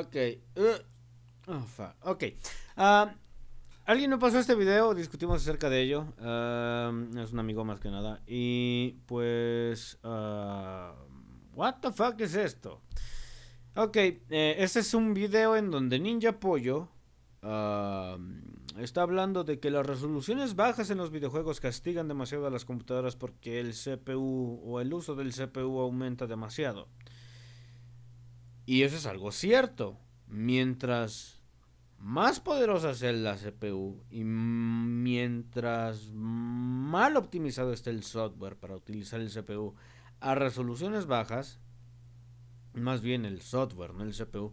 Ok. Uh, oh, ok. Um, alguien no pasó este video, discutimos acerca de ello. Um, es un amigo más que nada. Y pues... Uh, what the fuck es esto? Ok, eh, este es un video en donde Ninja Pollo um, está hablando de que las resoluciones bajas en los videojuegos castigan demasiado a las computadoras porque el CPU o el uso del CPU aumenta demasiado. Y eso es algo cierto. Mientras más poderosa sea la CPU y mientras mal optimizado esté el software para utilizar el CPU a resoluciones bajas, más bien el software, no el CPU,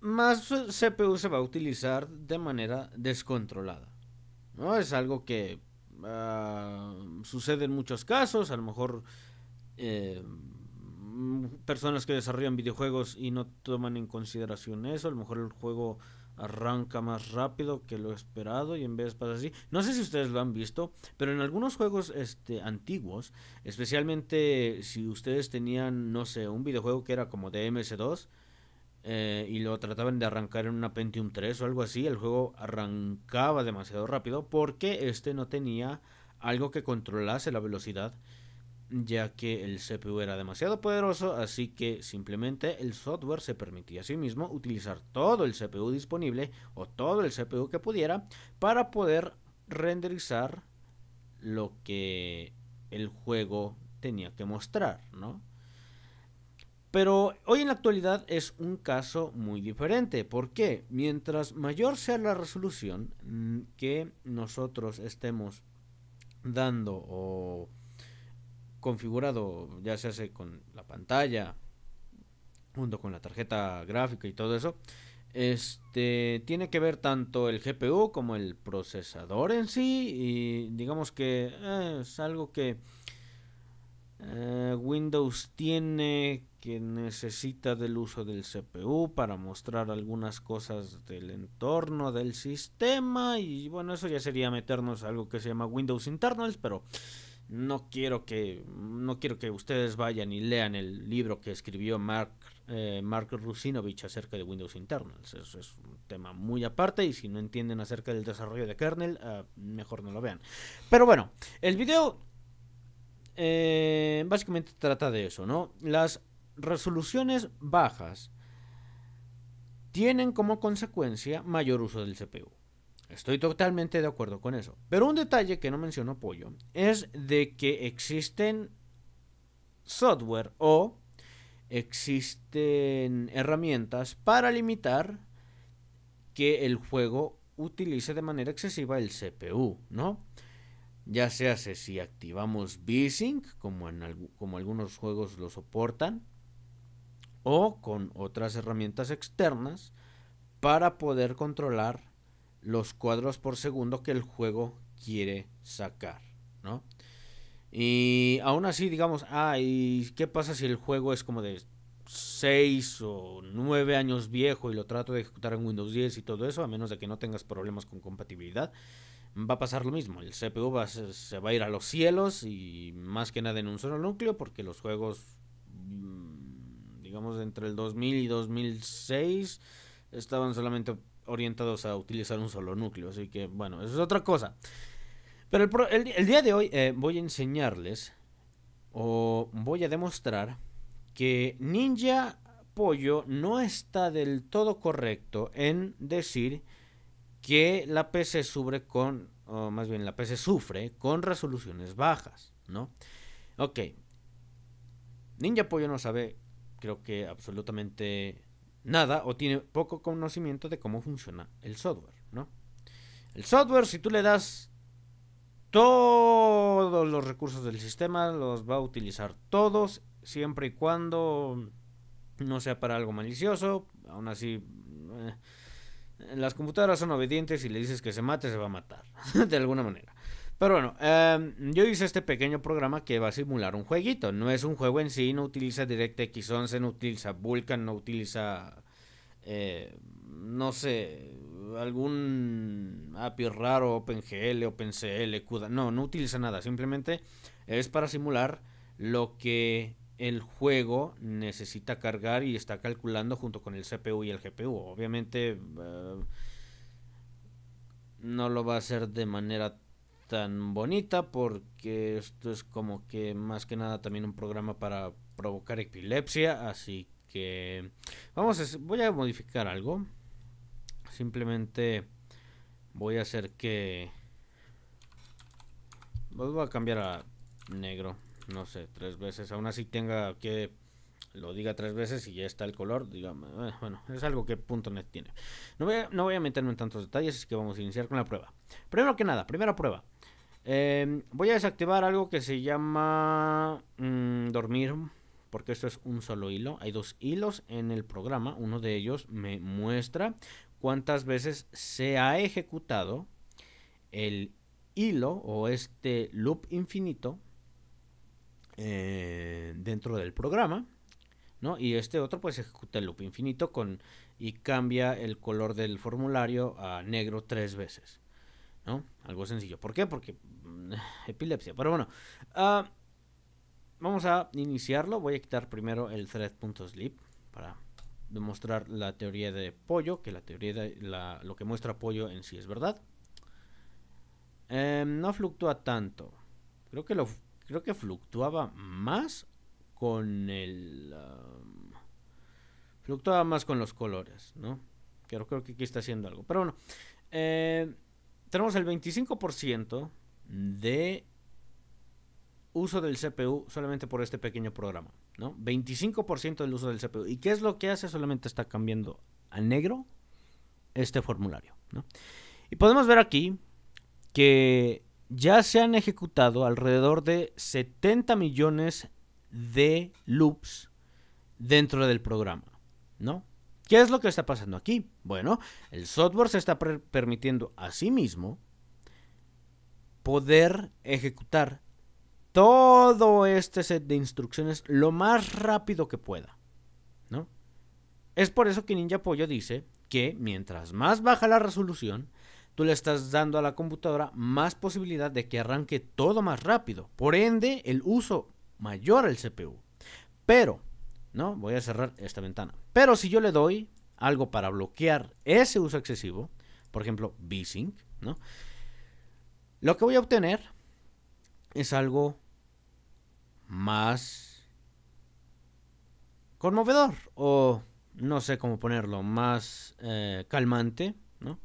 más CPU se va a utilizar de manera descontrolada. ¿no? Es algo que ah, sucede en muchos casos, a lo mejor... Eh, Mm, personas que desarrollan videojuegos y no toman en consideración eso. A lo mejor el juego arranca más rápido que lo esperado y en vez pasa así. No sé si ustedes lo han visto, pero en algunos juegos este, antiguos, especialmente si ustedes tenían, no sé, un videojuego que era como de MS2 eh, y lo trataban de arrancar en una Pentium 3 o algo así, el juego arrancaba demasiado rápido porque este no tenía algo que controlase la velocidad ya que el CPU era demasiado poderoso, así que simplemente el software se permitía a sí mismo utilizar todo el CPU disponible o todo el CPU que pudiera para poder renderizar lo que el juego tenía que mostrar, Pero hoy en la actualidad es un caso muy diferente, porque mientras mayor sea la resolución mm, que nosotros estemos dando o configurado, ya se hace con la pantalla, junto con la tarjeta gráfica y todo eso, este tiene que ver tanto el GPU como el procesador en sí y digamos que eh, es algo que eh, Windows tiene que necesita del uso del CPU para mostrar algunas cosas del entorno del sistema y bueno eso ya sería meternos a algo que se llama Windows Internals pero no quiero que, no quiero que ustedes vayan y lean el libro que escribió Mark, eh, Mark Rusinovich acerca de Windows Internals. Eso es un tema muy aparte y si no entienden acerca del desarrollo de kernel, ah, mejor no lo vean. Pero bueno, el video eh, básicamente trata de eso, ¿no? Las resoluciones bajas tienen como consecuencia mayor uso del CPU. Estoy totalmente de acuerdo con eso. Pero un detalle que no menciono apoyo es de que existen software o existen herramientas para limitar que el juego utilice de manera excesiva el CPU, ¿no? Ya se si activamos VSync, como, en como algunos juegos lo soportan, o con otras herramientas externas para poder controlar los cuadros por segundo que el juego quiere sacar, ¿no? Y aún así, digamos, ah, ¿y qué pasa si el juego es como de 6 o 9 años viejo y lo trato de ejecutar en Windows 10 y todo eso, a menos de que no tengas problemas con compatibilidad? Va a pasar lo mismo, el CPU se va a ir a los cielos y más que nada en un solo núcleo porque los juegos, mm, digamos, entre el 2000 y 2006 estaban solamente orientados a utilizar un solo núcleo. Así que, bueno, eso es otra cosa. Pero el, día de hoy eh, voy a enseñarles o voy a demostrar que Ninja Pollo no está del todo correcto en decir que la PC sufre con, o más bien la PC sufre con resoluciones bajas, ¿no? Ok. Ninja Pollo no sabe, creo que absolutamente nada o tiene poco conocimiento de cómo funciona el software, ¿no? El software, si tú le das todos los recursos del sistema, los va a utilizar todos, siempre y cuando no sea para algo malicioso, aún así... Eh, las computadoras son obedientes y le dices que se mate, se va a matar, de alguna manera. Pero bueno, em, yo hice este pequeño programa que va a simular un jueguito. No es un juego en sí, no utiliza DirectX 11, no utiliza Vulkan, no utiliza, eh, no sé, algún API raro, OpenGL, OpenCL, CUDA. No, no utiliza nada. Simplemente es para simular lo que el juego necesita cargar y está calculando junto con el CPU y el GPU. Obviamente eh, no lo va a hacer de manera tan bonita porque esto es como que más que nada también un programa para provocar epilepsia, así que vamos a, voy a modificar algo. Simplemente voy a hacer que pues voy a cambiar a negro, no sé, tres veces, aún así tenga que lo diga tres veces y ya está el color, digamos, eh, bueno, es algo que punto .NET tiene. No voy, a, no voy a meterme en tantos detalles, es que vamos a iniciar con la prueba. Primero que nada, primera prueba. Em, voy a desactivar algo que se llama mm, dormir, porque esto es un solo hilo. Hay dos hilos en el programa. Uno de ellos me muestra cuántas veces se ha ejecutado el hilo o este loop infinito eh, dentro del programa. ¿no? Y este otro pues ejecuta el loop infinito con, y cambia el color del formulario a negro tres veces. ¿no? Algo sencillo. ¿Por qué? Porque mm, epilepsia. Pero bueno, ah, vamos a iniciarlo. Voy a quitar primero el thread.slip para demostrar la teoría de pollo, que la teoría de lo que muestra pollo en sí es verdad. Em, no fluctúa tanto. Creo que lo creo que fluctuaba más con el fluctuaba más con los colores, ¿no? Creo, creo que aquí está haciendo algo. Pero bueno, eh, tenemos el 25% de uso del CPU solamente por este pequeño programa, ¿no? 25% del uso del CPU. ¿Y qué es lo que hace? Solamente está cambiando a negro este formulario, ¿no? Y podemos ver aquí que ya se han ejecutado alrededor de 70 millones de loops dentro del programa, ¿no? ¿Qué es lo que está pasando aquí? Bueno, el software se está permitiendo a sí mismo poder ejecutar todo este set de instrucciones lo más rápido que pueda. ¿No? Es por eso que Ninja Pollo dice que mientras más baja la resolución, tú le estás dando a la computadora más posibilidad de que arranque todo más rápido. Por ende, el uso mayor al CPU. Pero ¿no? Voy a cerrar esta ventana. Pero si yo le doy algo para bloquear ese uso excesivo, por ejemplo, vsync, ¿no? Lo que voy a obtener es algo más conmovedor o no sé cómo ponerlo, más eh, calmante, ¿no?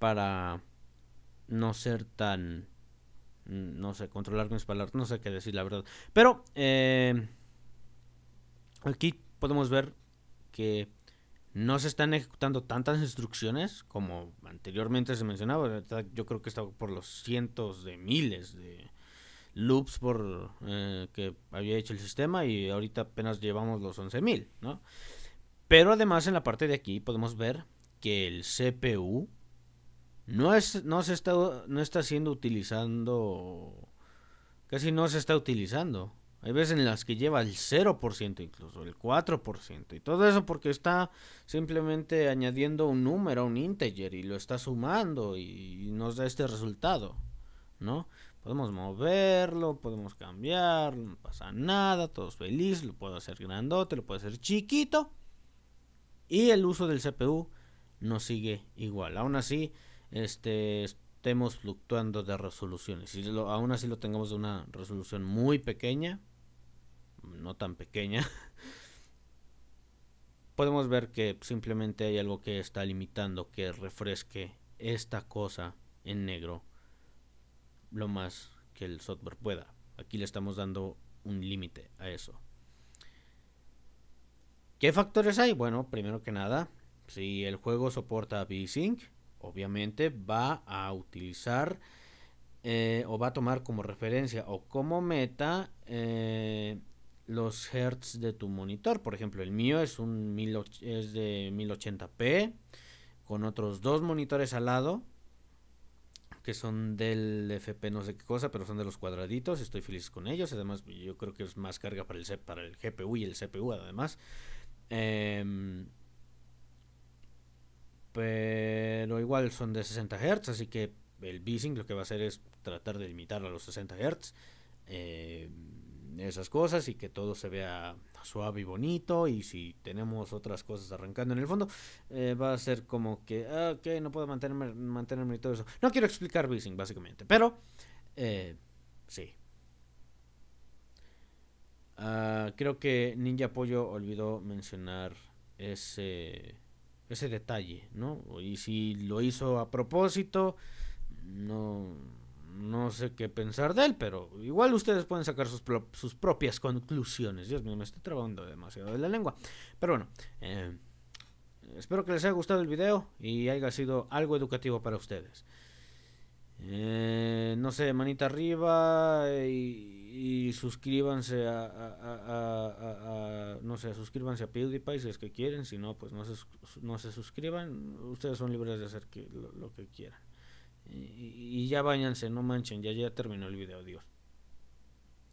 Para no ser tan, no sé, controlar mis palabras, no sé qué decir la verdad. Pero, eh, Aquí podemos ver que no se están ejecutando tantas instrucciones como anteriormente se mencionaba. Yo creo que está por los cientos de miles de loops por eh, que había hecho el sistema y ahorita apenas llevamos los 11.000, ¿no? Pero además en la parte de aquí podemos ver que el CPU no es no se está no está siendo utilizando casi no se está utilizando hay veces en las que lleva el 0% incluso, el 4%. Y todo eso porque está simplemente añadiendo un número, un integer, y lo está sumando y nos da este resultado, ¿no? Podemos moverlo, podemos cambiarlo, no pasa nada, todo es feliz, lo puedo hacer grandote, lo puedo hacer chiquito. Y el uso del CPU nos sigue igual. Aún así, este estemos fluctuando de resoluciones. Si aún así lo tengamos de una resolución muy pequeña, no tan pequeña, podemos ver que simplemente hay algo que está limitando que refresque esta cosa en negro lo más que el software pueda. Aquí le estamos dando un límite a eso. ¿Qué factores hay? Bueno, primero que nada, si el juego soporta VSync, obviamente va a utilizar eh, o va a tomar como referencia o como meta eh, los hertz de tu monitor. Por ejemplo, el mío es, un es de 1080p con otros dos monitores al lado que son del FP no sé qué cosa, pero son de los cuadraditos, estoy feliz con ellos, además yo creo que es más carga para el, para el GPU y el CPU además. Eh, pero igual son de 60 Hz, así que el Bising lo que va a hacer es tratar de limitar a los 60 Hz. Eh, esas cosas y que todo se vea suave y bonito y si tenemos otras cosas arrancando en el fondo eh, va a ser como que ah, ok no puedo mantenerme mantenerme y todo eso no quiero explicar Bising básicamente pero eh, sí ah, creo que Ninja Pollo olvidó mencionar ese ese detalle, ¿no? Y si lo hizo a propósito, no, sé qué pensar de él, pero igual ustedes pueden sacar sus, propias conclusiones. Dios mío, me estoy trabando demasiado de la lengua. Pero bueno, eh, espero que les haya gustado el video y haya sido algo educativo para ustedes. Eh, no sé, manita arriba eh, y, suscríbanse a, no sé, suscríbanse a PewDiePie si es que quieren, si no, pues no se, no se suscriban, ustedes son libres de hacer lo, que quieran. Y, y, ya váyanse, no manchen, ya, ya terminó el video, adiós.